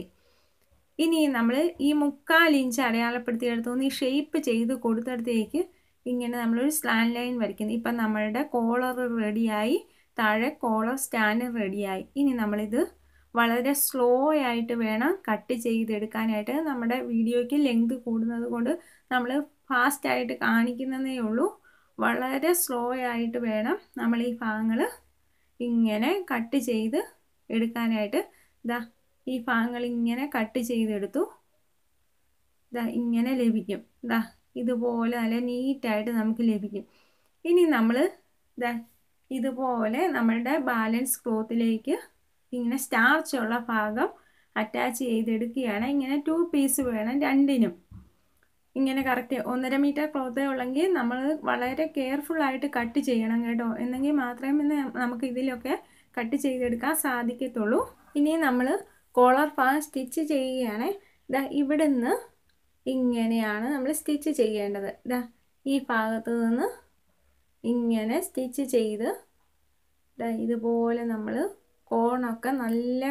ഇനി നമ്മൾ ഈ മുക്കാൽ ഇഞ്ച് അടയാളപ്പെടുത്തിയെടുത്തുനിന്ന് ഈ ഷേപ്പ് ചെയ്ത് കൊടുത്തടത്തേക്ക് ഇങ്ങനെ നമ്മളൊരു സ്ലാൻ ലൈൻ വരയ്ക്കുന്നു ഇപ്പം നമ്മളുടെ കോളർ റെഡിയായി താഴെ കോളർ സ്റ്റാൻഡ് റെഡിയായി ഇനി നമ്മളിത് വളരെ സ്ലോ ആയിട്ട് വേണം കട്ട് ചെയ്തെടുക്കാനായിട്ട് നമ്മുടെ വീഡിയോയ്ക്ക് ലെങ്ത് കൂടുന്നത് കൊണ്ട് നമ്മൾ ഫാസ്റ്റ് ആയിട്ട് കാണിക്കുന്നതേ ഉള്ളൂ വളരെ സ്ലോ ആയിട്ട് വേണം നമ്മൾ ഈ ഭാഗങ്ങൾ ഇങ്ങനെ കട്ട് ചെയ്ത് എടുക്കാനായിട്ട് ഇതാ ഈ ഭാഗങ്ങൾ ഇങ്ങനെ കട്ട് ചെയ്തെടുത്തു ഇതാ ഇങ്ങനെ ലഭിക്കും ഇതാ ഇതുപോലെ നല്ല നീറ്റായിട്ട് നമുക്ക് ലഭിക്കും ഇനി നമ്മൾ ഇതാ ഇതുപോലെ നമ്മളുടെ ബാലൻസ് ക്ലോത്തിലേക്ക് ഇങ്ങനെ സ്റ്റാർച്ചുള്ള ഭാഗം അറ്റാച്ച് ചെയ്തെടുക്കുകയാണ് ഇങ്ങനെ ടു പീസ് വേണം രണ്ടിനും ഇങ്ങനെ കറക്റ്റ് ഒന്നര മീറ്റർ ക്ലോത്ത് ഉള്ളെങ്കിൽ നമ്മൾ വളരെ കെയർഫുൾ ആയിട്ട് കട്ട് ചെയ്യണം കേട്ടോ എന്നെങ്കിൽ മാത്രമേ നമുക്ക് ഇതിലൊക്കെ കട്ട് ചെയ്തെടുക്കാൻ സാധിക്കത്തുള്ളൂ ഇനി നമ്മൾ കോളർ ഫാൻ സ്റ്റിച്ച് ചെയ്യുകയാണ് ഇതാ ഇവിടുന്ന് ഇങ്ങനെയാണ് നമ്മൾ സ്റ്റിച്ച് ചെയ്യേണ്ടത് ഇതാ ഈ ഭാഗത്ത് നിന്ന് ഇങ്ങനെ സ്റ്റിച്ച് ചെയ്ത് ഇതാ ഇതുപോലെ നമ്മൾ കോണൊക്കെ നല്ല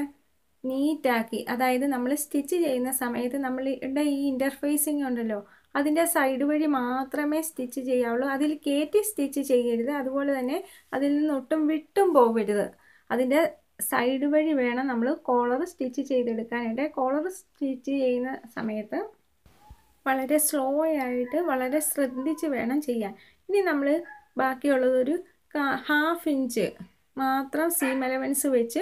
നീറ്റാക്കി അതായത് നമ്മൾ സ്റ്റിച്ച് ചെയ്യുന്ന സമയത്ത് നമ്മളുടെ ഈ ഇൻ്റർഫേസിങ് ഉണ്ടല്ലോ അതിൻ്റെ സൈഡ് വഴി മാത്രമേ സ്റ്റിച്ച് ചെയ്യാവുള്ളൂ അതിൽ കയറ്റി സ്റ്റിച്ച് ചെയ്യരുത് അതുപോലെ തന്നെ അതിൽ നിന്ന് ഒട്ടും വിട്ടും പോകരുത് അതിൻ്റെ സൈഡ് വഴി വേണം നമ്മൾ കോളർ സ്റ്റിച്ച് ചെയ്തെടുക്കാനായിട്ട് കോളർ സ്റ്റിച്ച് ചെയ്യുന്ന സമയത്ത് വളരെ സ്ലോ ആയിട്ട് വളരെ ശ്രദ്ധിച്ച് വേണം ചെയ്യാൻ ഇനി നമ്മൾ ബാക്കിയുള്ളതൊരു ഹാഫ് ഇഞ്ച് മാത്രം സീം എലവൻസ് വെച്ച്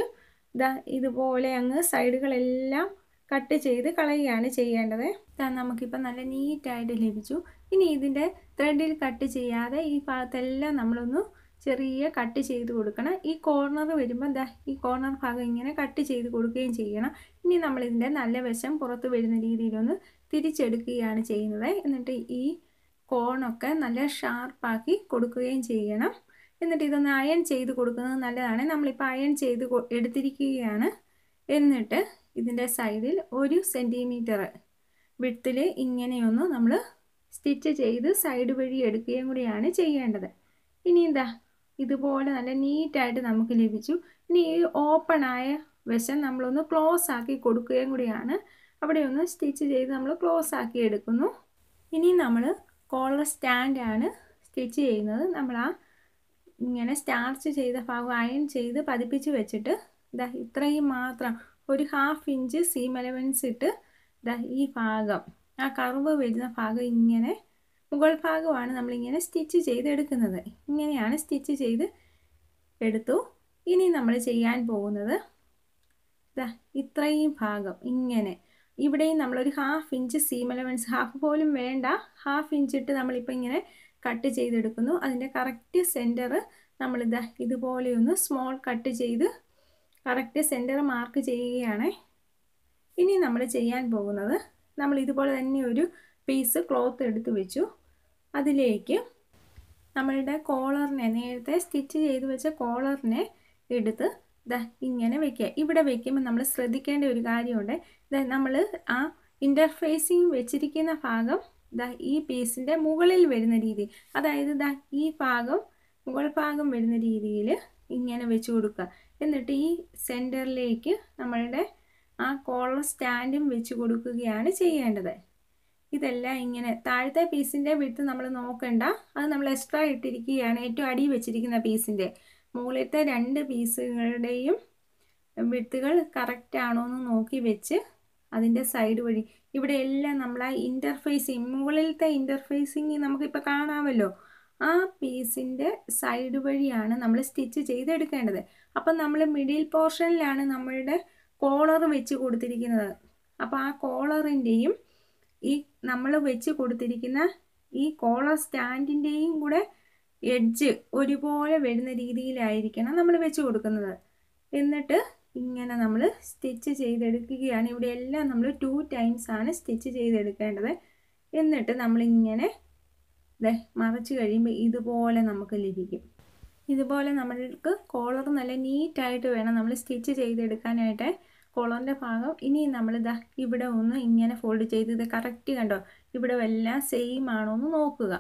ദാ ഇതുപോലെ അങ്ങ് സൈഡുകളെല്ലാം കട്ട് ചെയ്ത് കളയുകയാണ് ചെയ്യേണ്ടത് നമുക്കിപ്പോൾ നല്ല നീറ്റായിട്ട് ലഭിച്ചു ഇനി ഇതിൻ്റെ ത്രെഡിൽ കട്ട് ചെയ്യാതെ ഈ ഭാഗത്തെല്ലാം നമ്മളൊന്ന് ചെറിയ കട്ട് ചെയ്ത് കൊടുക്കണം ഈ കോർണർ വരുമ്പോൾ ദാ ഈ കോർണർ ഭാഗം ഇങ്ങനെ കട്ട് ചെയ്ത് കൊടുക്കുകയും ചെയ്യണം ഇനി നമ്മളിതിൻ്റെ നല്ല വശം പുറത്ത് വരുന്ന രീതിയിലൊന്ന് തിരിച്ചെടുക്കുകയാണ് ചെയ്യുന്നത് എന്നിട്ട് ഈ കോണൊക്കെ നല്ല ഷാർപ്പാക്കി കൊടുക്കുകയും ചെയ്യണം എന്നിട്ട് ഇതൊന്ന് അയൺ ചെയ്ത് കൊടുക്കുന്നത് നല്ലതാണ് നമ്മളിപ്പോൾ അയൺ ചെയ്ത് എടുത്തിരിക്കുകയാണ് എന്നിട്ട് ഇതിൻ്റെ സൈഡിൽ ഒരു സെൻറ്റിമീറ്റർ വിട്ടിൽ ഇങ്ങനെയൊന്ന് നമ്മൾ സ്റ്റിച്ച് ചെയ്ത് സൈഡ് വഴി എടുക്കുകയും കൂടിയാണ് ചെയ്യേണ്ടത് ഇനി എന്താ ഇതുപോലെ നല്ല നീറ്റായിട്ട് നമുക്ക് ലഭിച്ചു ഇനി ഈ ഓപ്പണായ വശം നമ്മളൊന്ന് ക്ലോസ് ആക്കി കൊടുക്കുകയും കൂടിയാണ് അവിടെ ഒന്ന് സ്റ്റിച്ച് ചെയ്ത് നമ്മൾ ക്ലോസ് ആക്കി എടുക്കുന്നു ഇനി നമ്മൾ കോളർ സ്റ്റാൻഡാണ് സ്റ്റിച്ച് ചെയ്യുന്നത് നമ്മൾ ആ ഇങ്ങനെ സ്റ്റാർച്ച് ചെയ്ത ഭാഗം അയൺ ചെയ്ത് പതിപ്പിച്ച് വെച്ചിട്ട് ഇതാ ഇത്രയും മാത്രം ഒരു ഹാഫ് ഇഞ്ച് സീം എലവൻസ് ഇട്ട് ഇതാ ഈ ഭാഗം ആ കറുവ് വരുന്ന ഭാഗം ഇങ്ങനെ മുകൾ ഭാഗമാണ് നമ്മളിങ്ങനെ സ്റ്റിച്ച് ചെയ്തെടുക്കുന്നത് ഇങ്ങനെയാണ് സ്റ്റിച്ച് ചെയ്ത് എടുത്തു ഇനി നമ്മൾ ചെയ്യാൻ പോകുന്നത് ഇതാ ഇത്രയും ഭാഗം ഇങ്ങനെ ഇവിടെയും നമ്മളൊരു half inch seam allowance half പോലും വേണ്ട ഹാഫ് ഇഞ്ച് ഇട്ട് നമ്മളിപ്പോൾ ഇങ്ങനെ കട്ട് ചെയ്തെടുക്കുന്നു അതിൻ്റെ കറക്റ്റ് സെൻറ്റർ നമ്മളിതാ ഇതുപോലെയൊന്ന് സ്മോൾ കട്ട് ചെയ്ത് കറക്റ്റ് സെൻറ്റർ മാർക്ക് ചെയ്യുകയാണ് ഇനി നമ്മൾ ചെയ്യാൻ പോകുന്നത് നമ്മൾ ഇതുപോലെ തന്നെ ഒരു പീസ് ക്ലോത്ത് എടുത്ത് വെച്ചു അതിലേക്ക് നമ്മളുടെ കോളറിനെ നേരത്തെ സ്റ്റിച്ച് ചെയ്ത് വെച്ച കോളറിനെ എടുത്ത് ഇതാ ഇങ്ങനെ വെക്കുക ഇവിടെ വെക്കുമ്പോൾ നമ്മൾ ശ്രദ്ധിക്കേണ്ട ഒരു കാര്യമുണ്ട് ഇതാ നമ്മൾ ആ ഇൻ്റർഫേസിങ് വെച്ചിരിക്കുന്ന ഭാഗം ദാ ഈ പീസിൻ്റെ മുകളിൽ വരുന്ന രീതി അതായത് ദാ ഈ ഭാഗം മുകൾ ഭാഗം വരുന്ന രീതിയിൽ ഇങ്ങനെ വെച്ച് കൊടുക്കുക എന്നിട്ട് ഈ സെൻറ്ററിലേക്ക് നമ്മളുടെ ആ കോളർ സ്റ്റാൻഡും വെച്ച് കൊടുക്കുകയാണ് ചെയ്യേണ്ടത് ഇതെല്ലാം ഇങ്ങനെ താഴത്തെ പീസിൻ്റെ വിട്ട് നമ്മൾ നോക്കണ്ട അത് നമ്മൾ എക്സ്ട്രാ ഇട്ടിരിക്കുകയാണ് ഏറ്റവും അടി വെച്ചിരിക്കുന്ന പീസിൻ്റെ മുകളിലത്തെ രണ്ട് പീസുകളുടെയും വിത്തുകൾ കറക്റ്റ് ആണോ എന്ന് നോക്കി വെച്ച് അതിൻ്റെ സൈഡ് വഴി ഇവിടെ എല്ലാം നമ്മൾ ആ ഇൻ്റർഫേസിങ് മുകളിലത്തെ ഇൻ്റർഫേസിങ് നമുക്കിപ്പോൾ കാണാമല്ലോ ആ പീസിൻ്റെ സൈഡ് വഴിയാണ് നമ്മൾ സ്റ്റിച്ച് ചെയ്തെടുക്കേണ്ടത് അപ്പം നമ്മൾ മിഡിൽ പോർഷനിലാണ് നമ്മളുടെ കോളർ വെച്ച് കൊടുത്തിരിക്കുന്നത് അപ്പോൾ ആ കോളറിൻ്റെയും ഈ നമ്മൾ വെച്ച് കൊടുത്തിരിക്കുന്ന ഈ കോളർ സ്റ്റാൻഡിൻ്റെയും കൂടെ എഡ്ജ് ഒരുപോലെ വരുന്ന രീതിയിലായിരിക്കണം നമ്മൾ വെച്ച് കൊടുക്കുന്നത് എന്നിട്ട് ഇങ്ങനെ നമ്മൾ സ്റ്റിച്ച് ചെയ്തെടുക്കുകയാണ് ഇവിടെ എല്ലാം നമ്മൾ ടു ടൈംസ് ആണ് സ്റ്റിച്ച് ചെയ്തെടുക്കേണ്ടത് എന്നിട്ട് നമ്മളിങ്ങനെ ഇതേ മറച്ച് കഴിയുമ്പോൾ ഇതുപോലെ നമുക്ക് ലഭിക്കും ഇതുപോലെ നമ്മൾക്ക് കോളർ നല്ല നീറ്റായിട്ട് വേണം നമ്മൾ സ്റ്റിച്ച് ചെയ്തെടുക്കാനായിട്ട് കോളറിൻ്റെ ഭാഗം ഇനി നമ്മളിതാ ഇവിടെ ഒന്ന് ഇങ്ങനെ ഫോൾഡ് ചെയ്ത് ഇത് കറക്റ്റ് കണ്ടോ ഇവിടെ എല്ലാം സെയിം ആണോ എന്ന് നോക്കുക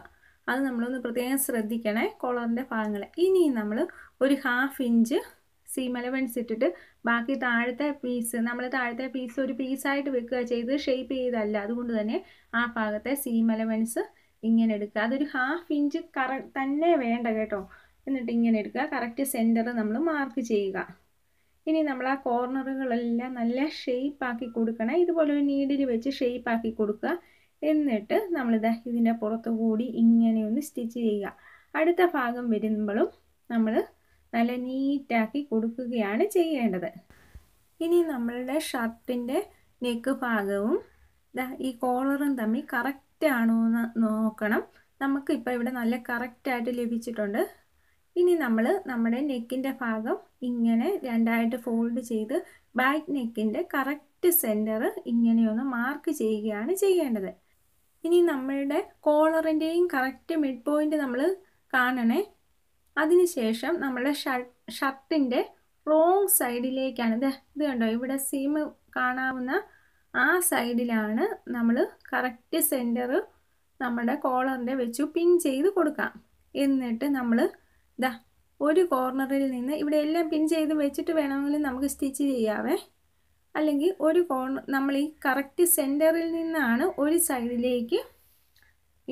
അത് നമ്മളൊന്ന് പ്രത്യേകം ശ്രദ്ധിക്കണേ കോളറിൻ്റെ ഭാഗങ്ങൾ ഇനി നമ്മൾ ഒരു ഹാഫ് ഇഞ്ച് സീമല എലവൻസ് ബാക്കി താഴത്തെ പീസ് നമ്മൾ താഴത്തെ പീസ് ഒരു പീസായിട്ട് വെക്കുക ചെയ്ത് ഷേപ്പ് ചെയ്തല്ല അതുകൊണ്ട് തന്നെ ആ ഭാഗത്തെ സീമല എലവൻസ് ഇങ്ങനെ എടുക്കുക അതൊരു ഹാഫ് ഇഞ്ച് കറ തന്നെ വേണ്ട കേട്ടോ എന്നിട്ട് ഇങ്ങനെ എടുക്കുക കറക്റ്റ് സെൻറ്റർ നമ്മൾ മാർക്ക് ചെയ്യുക ഇനി നമ്മൾ ആ കോർണറുകളെല്ലാം നല്ല ആക്കി കൊടുക്കണം ഇതുപോലെ ഒരു നീഡിൽ വെച്ച് ആക്കി കൊടുക്കുക എന്നിട്ട് നമ്മളിത് ഇതിൻ്റെ പുറത്തു കൂടി ഇങ്ങനെ ഒന്ന് സ്റ്റിച്ച് ചെയ്യുക അടുത്ത ഭാഗം വരുമ്പോഴും നമ്മൾ നല്ല നീറ്റാക്കി കൊടുക്കുകയാണ് ചെയ്യേണ്ടത് ഇനി നമ്മളുടെ ഷർട്ടിൻ്റെ നെക്ക് ഭാഗവും ഈ കോളറും തമ്മിൽ കറക്റ്റ് ആണോ എന്ന് നോക്കണം നമുക്ക് ഇവിടെ നല്ല കറക്റ്റായിട്ട് ലഭിച്ചിട്ടുണ്ട് ഇനി നമ്മൾ നമ്മുടെ നെക്കിൻ്റെ ഭാഗം ഇങ്ങനെ രണ്ടായിട്ട് ഫോൾഡ് ചെയ്ത് ബാക്ക് നെക്കിൻ്റെ കറക്റ്റ് സെൻറ്റർ ഇങ്ങനെയൊന്ന് മാർക്ക് ചെയ്യുകയാണ് ചെയ്യേണ്ടത് ഇനി നമ്മളുടെ കോളറിൻ്റെയും കറക്റ്റ് മിഡ് പോയിൻ്റ് നമ്മൾ കാണണേ അതിനുശേഷം നമ്മുടെ ഷർട്ടിൻ്റെ റോങ് സൈഡിലേക്കാണ് ഇത് ഇത് കണ്ടോ ഇവിടെ സീം കാണാവുന്ന ആ സൈഡിലാണ് നമ്മൾ കറക്റ്റ് സെൻറ്റർ നമ്മുടെ കോളറിൻ്റെ വെച്ചു പിൻ ചെയ്ത് കൊടുക്കാം എന്നിട്ട് നമ്മൾ ഇതാ ഒരു കോർണറിൽ നിന്ന് ഇവിടെ എല്ലാം പിൻ ചെയ്ത് വെച്ചിട്ട് വേണമെങ്കിൽ നമുക്ക് സ്റ്റിച്ച് ചെയ്യാവേ അല്ലെങ്കിൽ ഒരു കോർണർ നമ്മൾ ഈ കറക്റ്റ് സെൻറ്ററിൽ നിന്നാണ് ഒരു സൈഡിലേക്ക്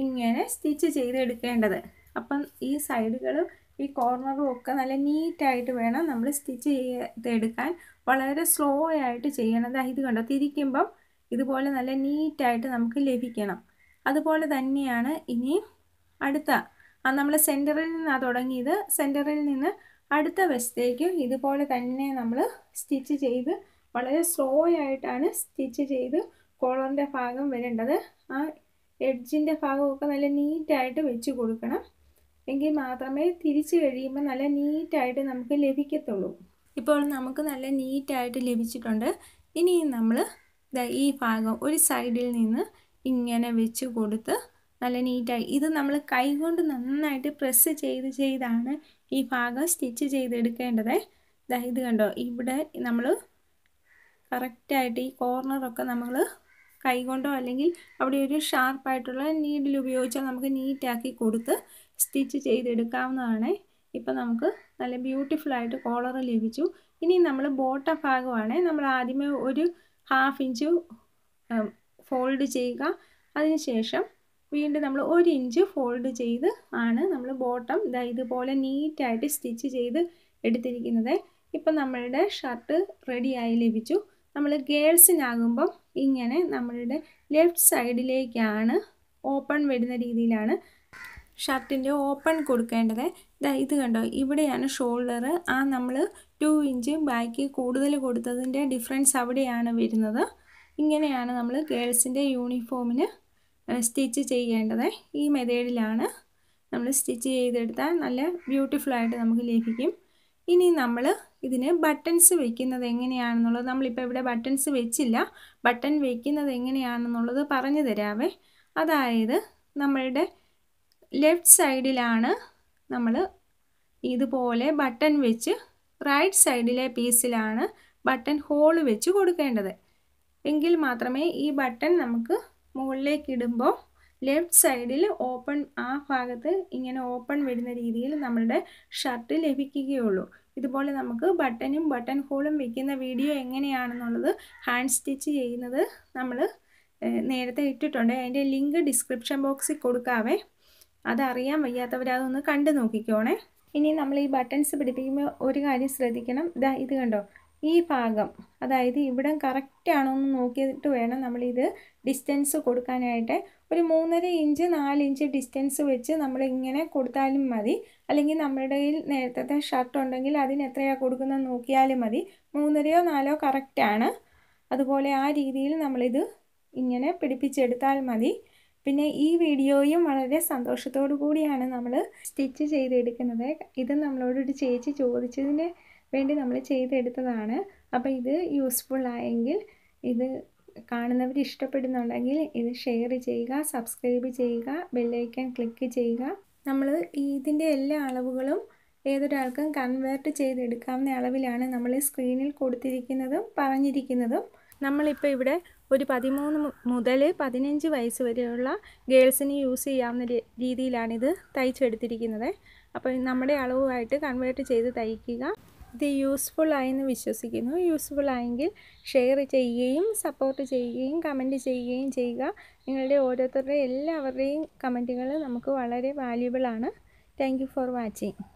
ഇങ്ങനെ സ്റ്റിച്ച് ചെയ്തെടുക്കേണ്ടത് അപ്പം ഈ സൈഡുകൾ ഈ കോർണറും ഒക്കെ നല്ല നീറ്റായിട്ട് വേണം നമ്മൾ സ്റ്റിച്ച് ചെയ്തെടുക്കാൻ വളരെ സ്ലോ ആയിട്ട് ചെയ്യണം ഇത് കണ്ടോ തിരിക്കുമ്പം ഇതുപോലെ നല്ല നീറ്റായിട്ട് നമുക്ക് ലഭിക്കണം അതുപോലെ തന്നെയാണ് ഇനി അടുത്ത ആ നമ്മൾ സെൻറ്ററിൽ നിന്നാണ് തുടങ്ങിയത് സെൻറ്ററിൽ നിന്ന് അടുത്ത വശത്തേക്കും ഇതുപോലെ തന്നെ നമ്മൾ സ്റ്റിച്ച് ചെയ്ത് വളരെ സ്ലോ ആയിട്ടാണ് സ്റ്റിച്ച് ചെയ്ത് കോളറിൻ്റെ ഭാഗം വരേണ്ടത് ആ എഡ്ജിൻ്റെ ഭാഗമൊക്കെ നല്ല നീറ്റായിട്ട് വെച്ച് കൊടുക്കണം എങ്കിൽ മാത്രമേ തിരിച്ചു കഴിയുമ്പോൾ നല്ല നീറ്റായിട്ട് നമുക്ക് ലഭിക്കത്തുള്ളൂ ഇപ്പോൾ നമുക്ക് നല്ല നീറ്റായിട്ട് ലഭിച്ചിട്ടുണ്ട് ഇനി നമ്മൾ ഈ ഭാഗം ഒരു സൈഡിൽ നിന്ന് ഇങ്ങനെ വെച്ച് കൊടുത്ത് നല്ല നീറ്റായി ഇത് നമ്മൾ കൈകൊണ്ട് നന്നായിട്ട് പ്രസ് ചെയ്ത് ചെയ്താണ് ഈ ഭാഗം സ്റ്റിച്ച് ചെയ്തെടുക്കേണ്ടത് ഇത് കണ്ടോ ഇവിടെ നമ്മൾ കറക്റ്റായിട്ട് ഈ കോർണറൊക്കെ നമ്മൾ കൈകൊണ്ടോ അല്ലെങ്കിൽ അവിടെ ഒരു ഷാർപ്പായിട്ടുള്ള നീഡിൽ ഉപയോഗിച്ചാൽ നമുക്ക് നീറ്റാക്കി കൊടുത്ത് സ്റ്റിച്ച് ചെയ്തെടുക്കാവുന്നതാണ് ഇപ്പം നമുക്ക് നല്ല ബ്യൂട്ടിഫുൾ ആയിട്ട് കോളർ ലഭിച്ചു ഇനി നമ്മൾ ബോട്ട ഭാഗമാണ് നമ്മൾ ആദ്യമേ ഒരു ഹാഫ് ഇഞ്ച് ഫോൾഡ് ചെയ്യുക അതിനുശേഷം വീണ്ടും നമ്മൾ ഒരു ഇഞ്ച് ഫോൾഡ് ചെയ്ത് ആണ് നമ്മൾ ബോട്ടം ഇതാ ഇതുപോലെ നീറ്റായിട്ട് സ്റ്റിച്ച് ചെയ്ത് എടുത്തിരിക്കുന്നത് ഇപ്പം നമ്മളുടെ ഷർട്ട് റെഡിയായി ലഭിച്ചു നമ്മൾ ഗേൾസിനാകുമ്പം ഇങ്ങനെ നമ്മളുടെ ലെഫ്റ്റ് സൈഡിലേക്കാണ് ഓപ്പൺ വരുന്ന രീതിയിലാണ് ഷർട്ടിൻ്റെ ഓപ്പൺ കൊടുക്കേണ്ടത് ഇത് കണ്ടോ ഇവിടെയാണ് ഷോൾഡർ ആ നമ്മൾ ടു ഇഞ്ച് ബാക്കി കൂടുതൽ കൊടുത്തതിൻ്റെ ഡിഫറൻസ് അവിടെയാണ് വരുന്നത് ഇങ്ങനെയാണ് നമ്മൾ ഗേൾസിൻ്റെ യൂണിഫോമിന് സ്റ്റിച്ച് ചെയ്യേണ്ടത് ഈ മെത്തേഡിലാണ് നമ്മൾ സ്റ്റിച്ച് ചെയ്തെടുത്താൽ നല്ല ബ്യൂട്ടിഫുൾ ആയിട്ട് നമുക്ക് ലഭിക്കും ഇനി നമ്മൾ ഇതിന് ബട്ടൺസ് വെക്കുന്നത് എങ്ങനെയാണെന്നുള്ളത് നമ്മളിപ്പോൾ ഇവിടെ ബട്ടൺസ് വെച്ചില്ല ബട്ടൺ വെക്കുന്നത് എങ്ങനെയാണെന്നുള്ളത് പറഞ്ഞു തരാവേ അതായത് നമ്മളുടെ ലെഫ്റ്റ് സൈഡിലാണ് നമ്മൾ ഇതുപോലെ ബട്ടൺ വെച്ച് റൈറ്റ് സൈഡിലെ പീസിലാണ് ബട്ടൺ ഹോൾ വെച്ച് കൊടുക്കേണ്ടത് എങ്കിൽ മാത്രമേ ഈ ബട്ടൺ നമുക്ക് മുകളിലേക്ക് ഇടുമ്പോൾ ലെഫ്റ്റ് സൈഡിൽ ഓപ്പൺ ആ ഭാഗത്ത് ഇങ്ങനെ ഓപ്പൺ വരുന്ന രീതിയിൽ നമ്മളുടെ ഷർട്ട് ലഭിക്കുകയുള്ളൂ ഇതുപോലെ നമുക്ക് ബട്ടനും ബട്ടൺ ഹോളും വെക്കുന്ന വീഡിയോ എങ്ങനെയാണെന്നുള്ളത് ഹാൻഡ് സ്റ്റിച്ച് ചെയ്യുന്നത് നമ്മൾ നേരത്തെ ഇട്ടിട്ടുണ്ട് അതിൻ്റെ ലിങ്ക് ഡിസ്ക്രിപ്ഷൻ ബോക്സിൽ കൊടുക്കാവേ അതറിയാൻ വയ്യാത്തവരതൊന്ന് കണ്ടു നോക്കിക്കോണേ ഇനി നമ്മൾ ഈ ബട്ടൺസ് പിടിപ്പിക്കുമ്പോൾ ഒരു കാര്യം ശ്രദ്ധിക്കണം ഇതാ ഇത് കണ്ടോ ഈ ഭാഗം അതായത് ഇവിടം കറക്റ്റാണോ എന്ന് നോക്കിയിട്ട് വേണം നമ്മളിത് ഡിസ്റ്റൻസ് കൊടുക്കാനായിട്ട് ഒരു മൂന്നര ഇഞ്ച് നാല് ഇഞ്ച് ഡിസ്റ്റൻസ് വെച്ച് നമ്മൾ ഇങ്ങനെ കൊടുത്താലും മതി അല്ലെങ്കിൽ നമ്മുടെ കയ്യിൽ നേരത്തെ ഷർട്ട് ഉണ്ടെങ്കിൽ അതിന് എത്രയാണ് കൊടുക്കുന്നത് നോക്കിയാലും മതി മൂന്നരയോ നാലോ കറക്റ്റാണ് അതുപോലെ ആ രീതിയിൽ നമ്മളിത് ഇങ്ങനെ പിടിപ്പിച്ചെടുത്താൽ മതി പിന്നെ ഈ വീഡിയോയും വളരെ സന്തോഷത്തോടു കൂടിയാണ് നമ്മൾ സ്റ്റിച്ച് ചെയ്തെടുക്കുന്നത് ഇത് നമ്മളോടൊരു ചേച്ചി ചോദിച്ചതിന് വേണ്ടി നമ്മൾ ചെയ്തെടുത്തതാണ് അപ്പോൾ ഇത് യൂസ്ഫുൾ ആയെങ്കിൽ ഇത് കാണുന്നവർ ഇഷ്ടപ്പെടുന്നുണ്ടെങ്കിൽ ഇത് ഷെയർ ചെയ്യുക സബ്സ്ക്രൈബ് ചെയ്യുക ബെല്ലൈക്കൺ ക്ലിക്ക് ചെയ്യുക നമ്മൾ ഇതിൻ്റെ എല്ലാ അളവുകളും ഏതൊരാൾക്കും കൺവേർട്ട് ചെയ്തെടുക്കാവുന്ന അളവിലാണ് നമ്മൾ സ്ക്രീനിൽ കൊടുത്തിരിക്കുന്നതും പറഞ്ഞിരിക്കുന്നതും നമ്മളിപ്പോൾ ഇവിടെ ഒരു പതിമൂന്ന് മുതൽ പതിനഞ്ച് വയസ്സ് വരെയുള്ള ഗേൾസിന് യൂസ് ചെയ്യാവുന്ന രീതിയിലാണിത് തയ്ച്ചെടുത്തിരിക്കുന്നത് അപ്പോൾ നമ്മുടെ അളവുമായിട്ട് കൺവേർട്ട് ചെയ്ത് തയ്ക്കുക ഇത് യൂസ്ഫുൾ ആയെന്ന് വിശ്വസിക്കുന്നു യൂസ്ഫുൾ ആയെങ്കിൽ ഷെയർ ചെയ്യുകയും സപ്പോർട്ട് ചെയ്യുകയും കമൻറ്റ് ചെയ്യുകയും ചെയ്യുക നിങ്ങളുടെ ഓരോരുത്തരുടെ എല്ലാവരുടെയും കമൻറ്റുകൾ നമുക്ക് വളരെ വാല്യുബിളാണ് താങ്ക് യു ഫോർ വാച്ചിങ്